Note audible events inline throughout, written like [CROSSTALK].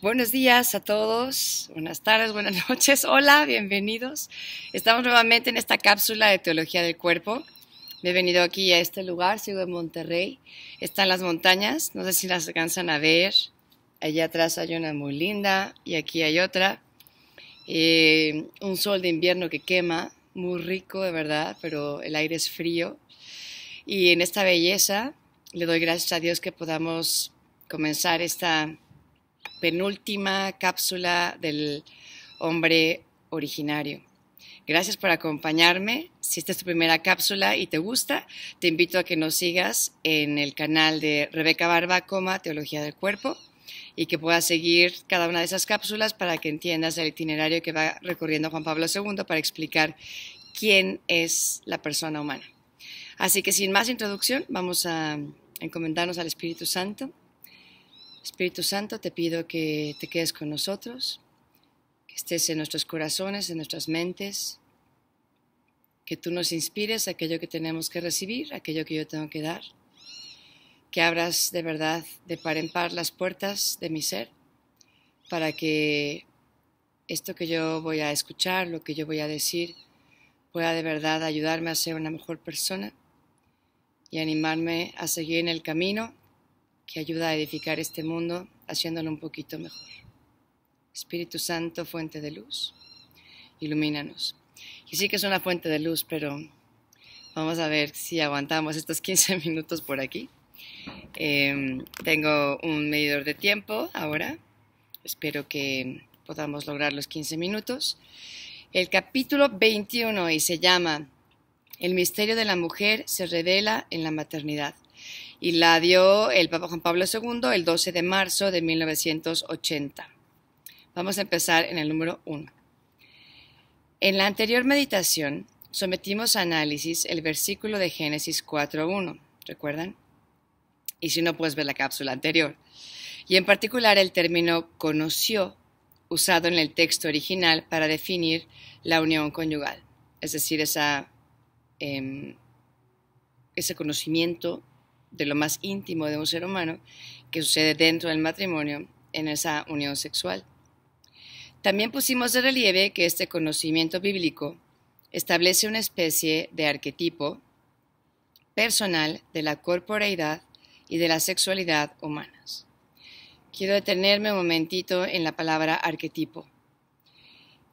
Buenos días a todos, buenas tardes, buenas [LAUGHS] noches, hola, bienvenidos. Estamos nuevamente en esta cápsula de Teología del Cuerpo. Me he venido aquí a este lugar, sigo en Monterrey, están las montañas, no sé si las alcanzan a ver. Allá atrás hay una muy linda y aquí hay otra. Eh, un sol de invierno que quema, muy rico de verdad, pero el aire es frío. Y en esta belleza le doy gracias a Dios que podamos comenzar esta penúltima cápsula del hombre originario. Gracias por acompañarme. Si esta es tu primera cápsula y te gusta, te invito a que nos sigas en el canal de Rebeca Barba, Teología del Cuerpo, y que puedas seguir cada una de esas cápsulas para que entiendas el itinerario que va recorriendo Juan Pablo II para explicar quién es la persona humana. Así que sin más introducción, vamos a encomendarnos al Espíritu Santo Espíritu Santo, te pido que te quedes con nosotros, que estés en nuestros corazones, en nuestras mentes, que tú nos inspires aquello que tenemos que recibir, aquello que yo tengo que dar, que abras de verdad de par en par las puertas de mi ser para que esto que yo voy a escuchar, lo que yo voy a decir, pueda de verdad ayudarme a ser una mejor persona y animarme a seguir en el camino que ayuda a edificar este mundo haciéndolo un poquito mejor. Espíritu Santo, fuente de luz, ilumínanos. Y sí que es una fuente de luz, pero vamos a ver si aguantamos estos 15 [LAUGHS] minutos por aquí. Em, tengo un medidor de tiempo ahora. Espero que podamos lograr los 15 minutos. El capítulo 21 y se llama El misterio de la mujer se revela en la maternidad y la dio el Papa Juan Pablo II el 12 de marzo de 1980. Vamos a empezar en el número 1. En la anterior meditación sometimos a análisis el versículo de Génesis 4.1, ¿recuerdan? Y si no, puedes ver la cápsula anterior. Y en particular el término conoció, usado en el texto original para definir la unión conyugal, es decir, esa, em, ese conocimiento de lo más íntimo de un ser humano que sucede dentro del matrimonio en esa unión sexual. También pusimos de relieve que este conocimiento bíblico establece una especie de arquetipo personal de la corporeidad y de la sexualidad humanas. Quiero detenerme un momentito en la palabra arquetipo.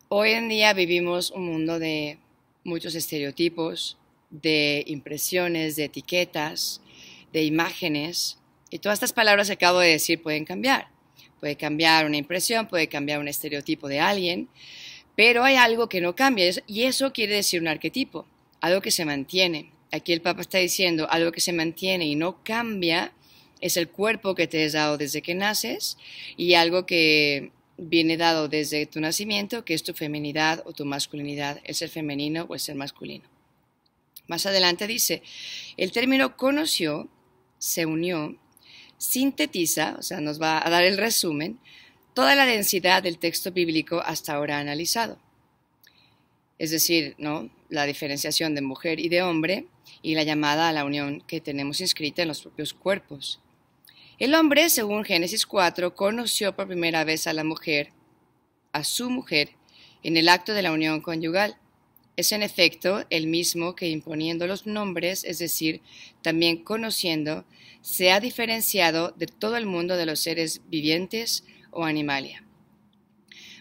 Hoy en día vivimos un mundo de muchos estereotipos, de impresiones, de etiquetas, de imágenes. Y todas estas palabras que acabo de decir pueden cambiar. Puede cambiar una impresión, puede cambiar un estereotipo de alguien, pero hay algo que no cambia y eso quiere decir un arquetipo, algo que se mantiene. Aquí el Papa está diciendo, algo que se mantiene y no cambia es el cuerpo que te has dado desde que naces y algo que viene dado desde tu nacimiento, que es tu feminidad o tu masculinidad, el ser femenino o el ser masculino. Más adelante dice, el término conoció se unió, sintetiza, o sea, nos va a dar el resumen, toda la densidad del texto bíblico hasta ahora analizado. Es decir, ¿no? la diferenciación de mujer y de hombre y la llamada a la unión que tenemos inscrita en los propios cuerpos. El hombre, según Génesis 4, conoció por primera vez a la mujer, a su mujer, en el acto de la unión conyugal. Es en efecto el mismo que imponiendo los nombres, es decir, también conociendo, se ha diferenciado de todo el mundo de los seres vivientes o animalia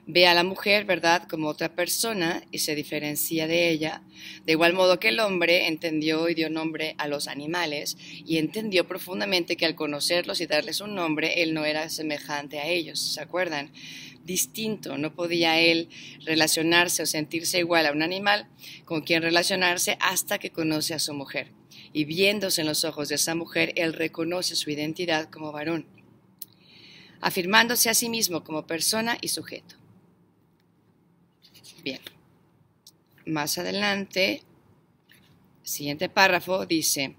ve a la mujer, ¿verdad?, como otra persona y se diferencia de ella, de igual modo que el hombre entendió y dio nombre a los animales y entendió profundamente que al conocerlos y darles un nombre, él no era semejante a ellos, ¿se acuerdan? distinto, no podía él relacionarse o sentirse igual a un animal con quien relacionarse hasta que conoce a su mujer. Y viéndose en los ojos de esa mujer, él reconoce su identidad como varón, afirmándose a sí mismo como persona y sujeto. Bien. Más adelante, siguiente párrafo dice,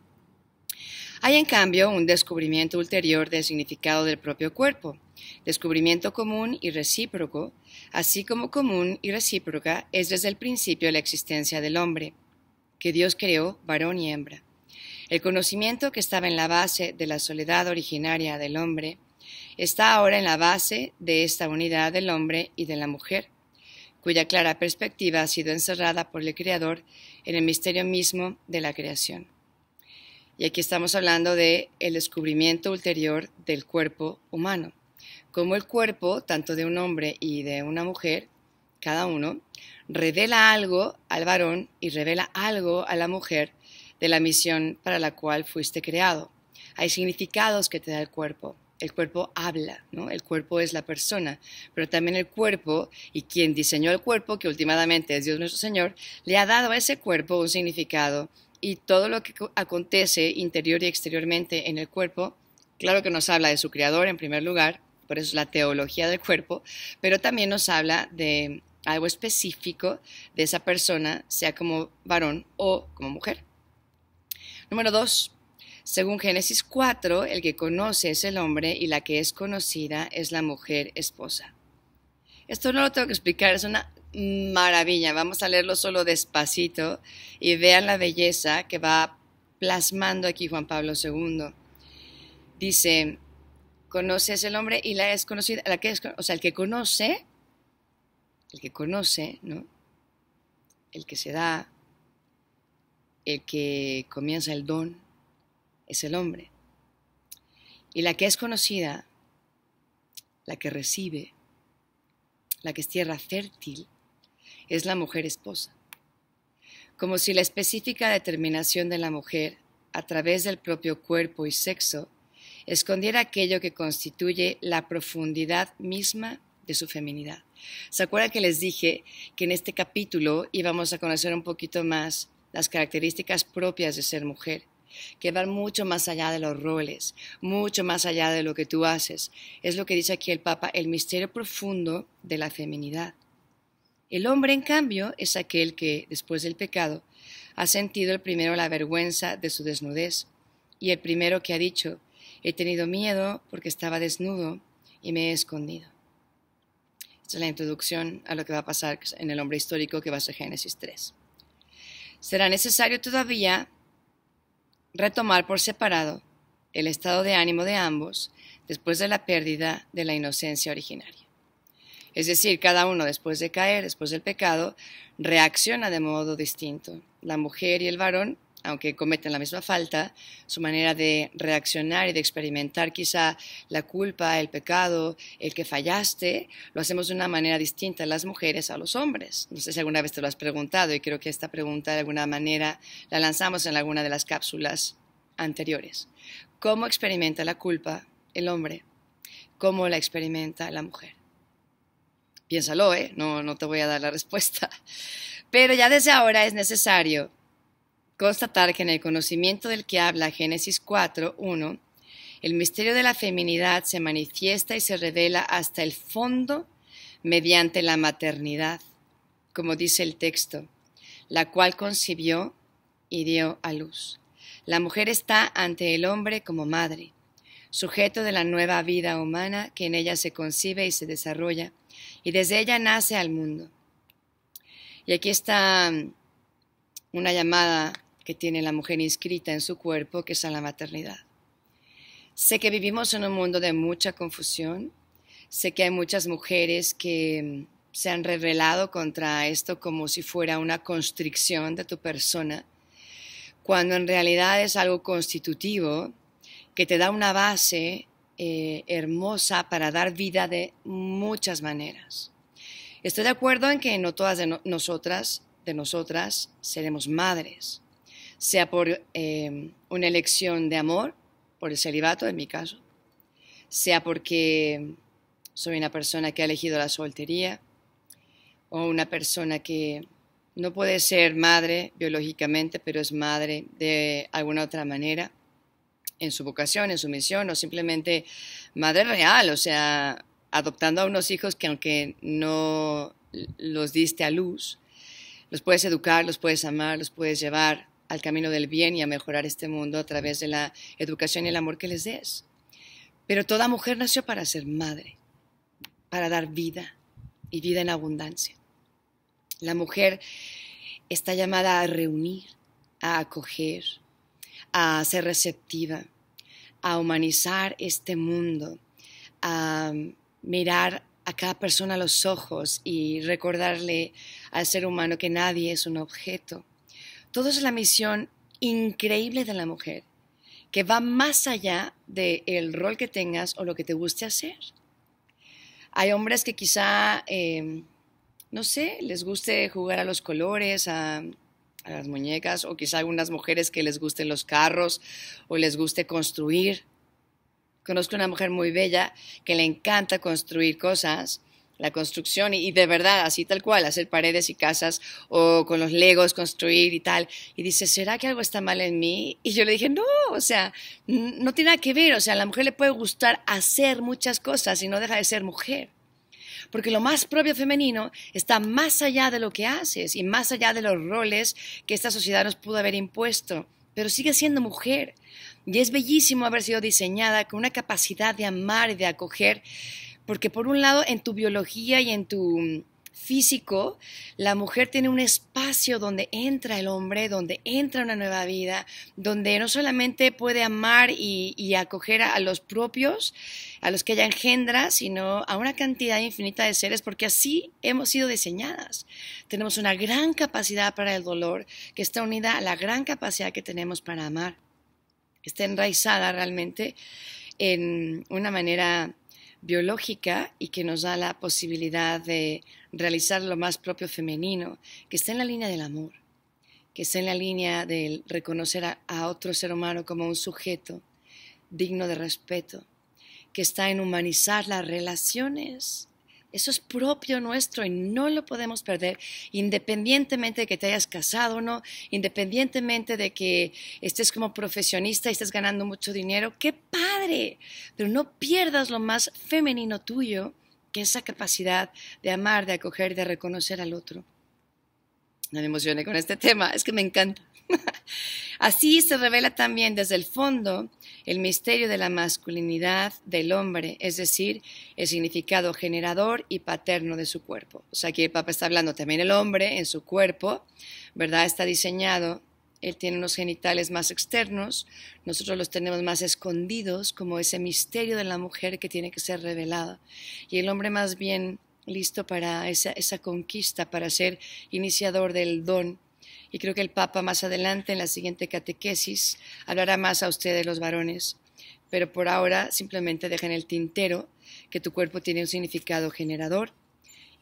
hay en cambio un descubrimiento ulterior del significado del propio cuerpo, descubrimiento común y recíproco, así como común y recíproca es desde el principio la existencia del hombre, que Dios creó varón y hembra. El conocimiento que estaba en la base de la soledad originaria del hombre está ahora en la base de esta unidad del hombre y de la mujer, cuya clara perspectiva ha sido encerrada por el Creador en el misterio mismo de la creación. Y aquí estamos hablando de el descubrimiento ulterior del cuerpo humano, como el cuerpo tanto de un hombre y de una mujer, cada uno, revela algo al varón y revela algo a la mujer de la misión para la cual fuiste creado. Hay significados que te da el cuerpo, el cuerpo habla, ¿no? El cuerpo es la persona, pero también el cuerpo y quien diseñó el cuerpo, que últimamente es Dios nuestro Señor, le ha dado a ese cuerpo un significado y todo lo que acontece interior y exteriormente en el cuerpo, claro que nos habla de su creador en primer lugar, por eso es la teología del cuerpo, pero también nos habla de algo específico de esa persona, sea como varón o como mujer. Número dos, según Génesis 4, el que conoce es el hombre y la que es conocida es la mujer esposa. Esto no lo tengo que explicar, es una maravilla. Vamos a leerlo solo despacito y vean la belleza que va plasmando aquí Juan Pablo II. Dice, conoce es el hombre y la es conocida, la que es, o sea, el que conoce, el que conoce, ¿no? El que se da, el que comienza el don, es el hombre. Y la que es conocida, la que recibe, la que es tierra fértil, es la mujer esposa. Como si la específica determinación de la mujer a través del propio cuerpo y sexo escondiera aquello que constituye la profundidad misma de su feminidad. ¿Se acuerdan que les dije que en este capítulo íbamos a conocer un poquito más las características propias de ser mujer? que van mucho más allá de los roles, mucho más allá de lo que tú haces. Es lo que dice aquí el Papa, el misterio profundo de la feminidad. El hombre, en cambio, es aquel que, después del pecado, ha sentido el primero la vergüenza de su desnudez, y el primero que ha dicho, he tenido miedo porque estaba desnudo y me he escondido. Esta es la introducción a lo que va a pasar en el hombre histórico que va a ser Génesis 3. Será necesario todavía retomar por separado el estado de ánimo de ambos después de la pérdida de la inocencia originaria. Es decir, cada uno después de caer, después del pecado, reacciona de modo distinto. La mujer y el varón aunque cometen la misma falta, su manera de reaccionar y de experimentar quizá la culpa, el pecado, el que fallaste, lo hacemos de una manera distinta las mujeres a los hombres. No sé si alguna vez te lo has preguntado y creo que esta pregunta de alguna manera la lanzamos en alguna de las cápsulas anteriores. ¿Cómo experimenta la culpa el hombre? ¿Cómo la experimenta la mujer? Piénsalo, ¿eh? no, no te voy a dar la [LAUGHS] respuesta. Pero ya desde ahora es necesario constatar que en el conocimiento del que habla Génesis 4, 1, el misterio de la feminidad se manifiesta y se revela hasta el fondo mediante la maternidad, como dice el texto, la cual concibió y dio a luz. La mujer está ante el hombre como madre, sujeto de la nueva vida humana que en ella se concibe y se desarrolla, y desde ella nace al mundo. Y aquí está mm, una llamada que tiene la mujer inscrita en su cuerpo, que es la maternidad. Sé que vivimos en un mundo de mucha confusión, sé que hay muchas mujeres que mm, se han revelado contra esto como si fuera una constricción de tu persona, cuando en realidad es algo constitutivo que te da una base eh, hermosa para dar vida de muchas maneras. Estoy de acuerdo en que no todas nosotras, de nosotras, seremos madres, sea por eh, una elección de amor, por el celibato en mi caso, sea porque soy una persona que ha elegido la soltería o una persona que no puede ser madre biológicamente, pero es madre de alguna otra manera, en su vocación, en su misión, o simplemente madre real, o sea, adoptando a unos hijos que aunque no los diste a luz, los puedes educar, los puedes amar, los puedes llevar al camino del bien y a mejorar este mundo a través de la educación y el amor que les des. Pero toda mujer nació para ser madre, para dar vida y vida en abundancia. La mujer está llamada a reunir, a acoger, a ser receptiva, a humanizar este mundo, a mirar a cada persona a los ojos y recordarle al ser humano que nadie es un objeto, todo es la misión increíble de la mujer, que va más allá del rol que tengas o lo que te guste hacer. Hay hombres que quizá, em, no sé, les guste jugar a los colores, a, a las muñecas, o quizá algunas mujeres que les gusten los carros o les guste construir. Conozco una mujer muy bella que le encanta construir cosas la construcción y, de verdad, así tal cual, hacer paredes y casas o con los legos construir y tal. Y dice, ¿será que algo está mal en mí? Y yo le dije, no, o sea, no tiene nada que ver, o sea, a la mujer le puede gustar hacer muchas cosas y no deja de ser mujer. Porque lo más propio femenino está más allá de lo que haces y más allá de los roles que esta sociedad nos pudo haber impuesto, pero sigue siendo mujer. Y es bellísimo haber sido diseñada con una capacidad de amar y de acoger porque por un lado, en tu biología y en tu mm, físico, la mujer tiene un espacio donde entra el hombre, donde entra una nueva vida, donde no solamente puede amar y, acoger a, los propios, a los que ella engendra, sino a una cantidad infinita de seres, porque así hemos sido diseñadas. Tenemos una gran capacidad para el dolor que está unida a la gran capacidad que tenemos para amar. Está enraizada realmente en una manera biológica y que nos da la posibilidad de realizar lo más propio femenino, que está en la línea del amor, que está en la línea del reconocer a, otro ser humano como un sujeto digno de respeto, que está en humanizar las relaciones. Eso es propio nuestro y no lo podemos perder, independientemente de que te hayas casado o no, independientemente de que estés como profesionista y estés ganando mucho dinero. ¡Qué pasa pero no pierdas lo más femenino tuyo, que es esa capacidad de amar, de acoger, de reconocer al otro. No me emocioné con este tema, es que me encanta. [LAUGHS] Así se revela también desde el fondo el misterio de la masculinidad del hombre, es decir, el significado generador y paterno de su cuerpo. O sea, aquí el Papa está hablando también del hombre en su cuerpo, ¿verdad? Está diseñado él tiene unos genitales más externos, nosotros los tenemos más escondidos, como ese misterio de la mujer que tiene que ser revelado. Y el hombre más bien listo para esa, conquista, para ser iniciador del don. Y creo que el Papa más adelante, en la siguiente catequesis, hablará más a ustedes los varones. Pero por ahora simplemente dejen el tintero que tu cuerpo tiene un significado generador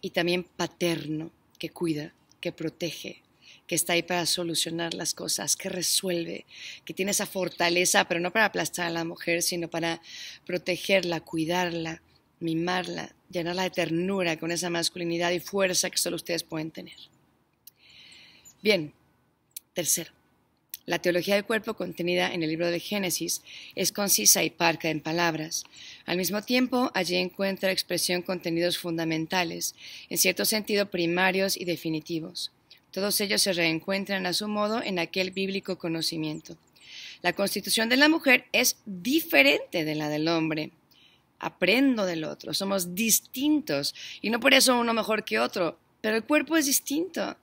y también paterno, que cuida, que protege, que está ahí para solucionar las cosas, que resuelve, que tiene esa fortaleza, pero no para aplastar a la mujer, sino para protegerla, cuidarla, mimarla, llenarla de ternura con esa masculinidad y fuerza que solo ustedes pueden tener. Bien, tercero. La teología del cuerpo contenida en el libro de Génesis es concisa y parca en palabras. Al mismo tiempo, allí encuentra expresión contenidos fundamentales, en cierto sentido primarios y definitivos. Todos ellos se reencuentran a su modo en aquel bíblico conocimiento. La constitución de la mujer es diferente de la del hombre. Aprendo del otro, somos distintos y no por eso uno mejor que otro, pero el cuerpo es distinto.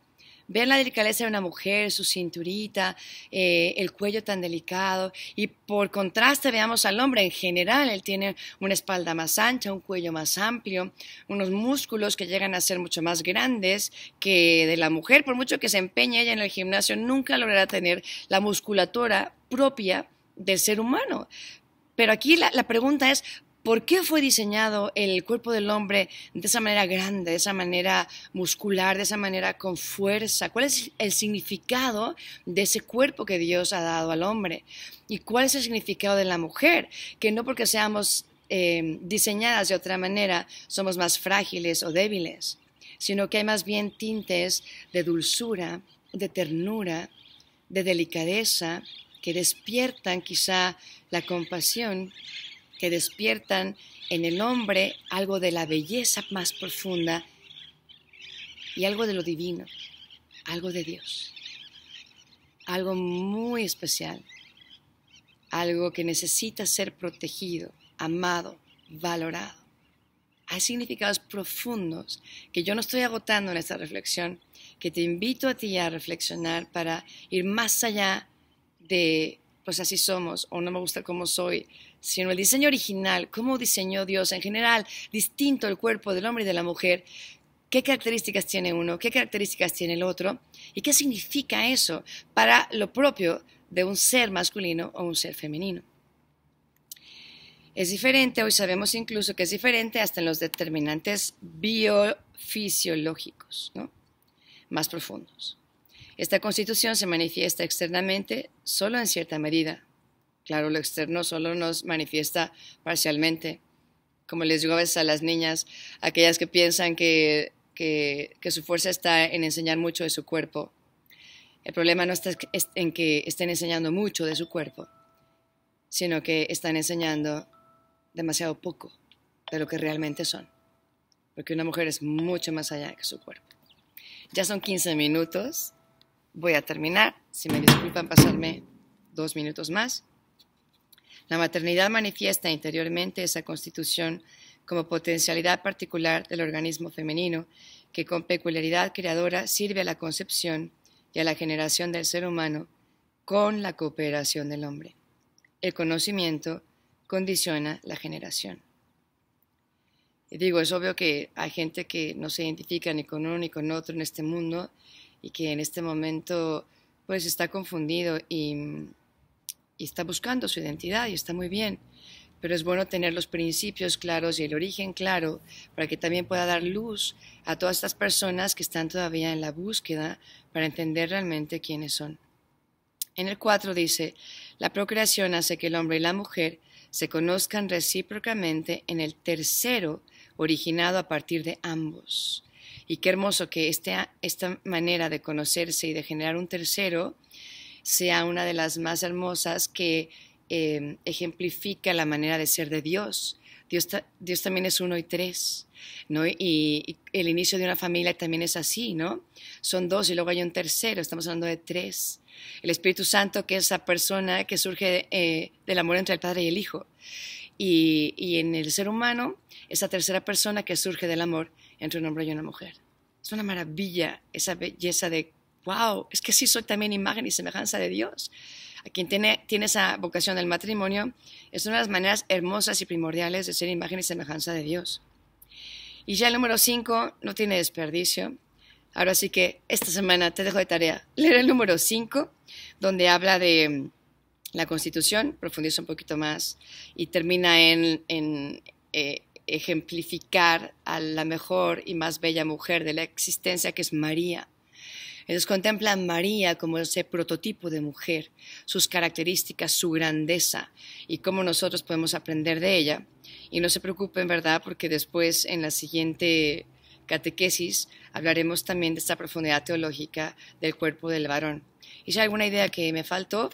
Vean la delicadeza de una mujer, su cinturita, eh, el cuello tan delicado. Y por contraste, veamos al hombre en general. Él tiene una espalda más ancha, un cuello más amplio, unos músculos que llegan a ser mucho más grandes que de la mujer. Por mucho que se empeñe ella en el gimnasio, nunca logrará tener la musculatura propia del ser humano. Pero aquí la pregunta es, ¿Por qué fue diseñado el cuerpo del hombre de esa manera grande, de esa manera muscular, de esa manera con fuerza? ¿Cuál es el significado de ese cuerpo que Dios ha dado al hombre? ¿Y cuál es el significado de la mujer? Que no porque seamos em, diseñadas de otra manera somos más frágiles o débiles, sino que hay más bien tintes de dulzura, de ternura, de delicadeza que despiertan quizá la compasión que despiertan en el hombre algo de la belleza más profunda y algo de lo divino, algo de Dios, algo muy especial, algo que necesita ser protegido, amado, valorado. Hay significados profundos que yo no estoy agotando en esta reflexión, que te invito a ti a reflexionar para ir más allá de, pues así somos, o no me gusta cómo soy, sino el diseño original, cómo diseñó Dios en general, distinto el cuerpo del hombre y de la mujer, qué características tiene uno, qué características tiene el otro y qué significa eso para lo propio de un ser masculino o un ser femenino. Es diferente, hoy sabemos incluso que es diferente hasta en los determinantes biofisiológicos, más profundos. Esta constitución se manifiesta externamente solo en cierta medida, Claro, lo externo solo nos manifiesta parcialmente. Como les digo a veces a las niñas, aquellas que piensan que, su fuerza está en enseñar mucho de su cuerpo. El problema no está en que estén enseñando mucho de su cuerpo, sino que están enseñando demasiado poco de lo que realmente son. Porque una mujer es mucho más allá que su cuerpo. Ya son 15 minutos. Voy a terminar. Si me disculpan pasarme dos minutos más. La maternidad manifiesta interiormente esa constitución como potencialidad particular del organismo femenino que con peculiaridad creadora sirve a la concepción y a la generación del ser humano con la cooperación del hombre. El conocimiento condiciona la generación. Y digo, es obvio que hay gente que no se identifica ni con uno ni con otro en este mundo y que en este momento pues está confundido y y está buscando su identidad y está muy bien, pero es bueno tener los principios claros y el origen claro para que también pueda dar luz a todas estas personas que están todavía en la búsqueda para entender realmente quiénes son. En el 4 dice, la procreación hace que el hombre y la mujer se conozcan recíprocamente en el tercero originado a partir de ambos. Y qué hermoso que este esta manera de conocerse y de generar un tercero sea una de las más hermosas que eh, ejemplifica la manera de ser de Dios. Dios, también es uno y tres, ¿no? Y, el inicio de una familia también es así, ¿no? Son dos y luego hay un tercero, estamos hablando de tres. El Espíritu Santo, que es esa persona que surge eh, del amor entre el Padre y el Hijo. y, en el ser humano, esa tercera persona que surge del amor entre un hombre y una mujer. Es una maravilla esa belleza de wow, es que sí soy también imagen y semejanza de Dios. A quien tiene, tiene esa vocación del matrimonio, es una de las maneras hermosas y primordiales de ser imagen y semejanza de Dios. Y ya el número 5 no tiene desperdicio. Ahora sí que esta semana te dejo de tarea leer el número 5, donde habla de mm, la Constitución, profundiza un poquito más y termina en, eh, ejemplificar a la mejor y más bella mujer de la existencia, que es María ellos contemplan a María como ese prototipo de mujer, sus características, su grandeza y cómo nosotros podemos aprender de ella. Y no se preocupen, ¿verdad? Porque después en la siguiente catequesis hablaremos también de esta profundidad teológica del cuerpo del varón. Y si hay alguna idea que me faltó,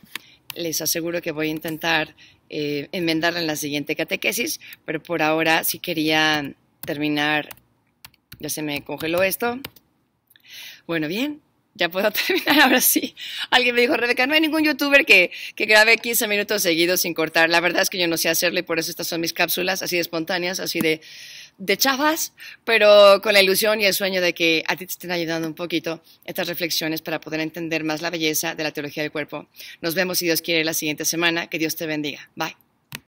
les aseguro que voy a intentar eh, enmendarla en la siguiente catequesis, pero por ahora si querían terminar. Ya se me congeló esto. Bueno, bien, ya puedo [LAUGHS] terminar ahora sí. Alguien me dijo, Rebeca, no hay ningún youtuber que, que grabe 15 minutos seguidos sin cortar. La verdad es que yo no sé hacerlo y por eso estas son mis cápsulas, así de espontáneas, así de, de chafas, pero con la ilusión y el sueño de que a ti te estén ayudando un poquito estas reflexiones para poder entender más la belleza de la teología del cuerpo. Nos vemos, si Dios quiere, la siguiente semana. Que Dios te bendiga. Bye.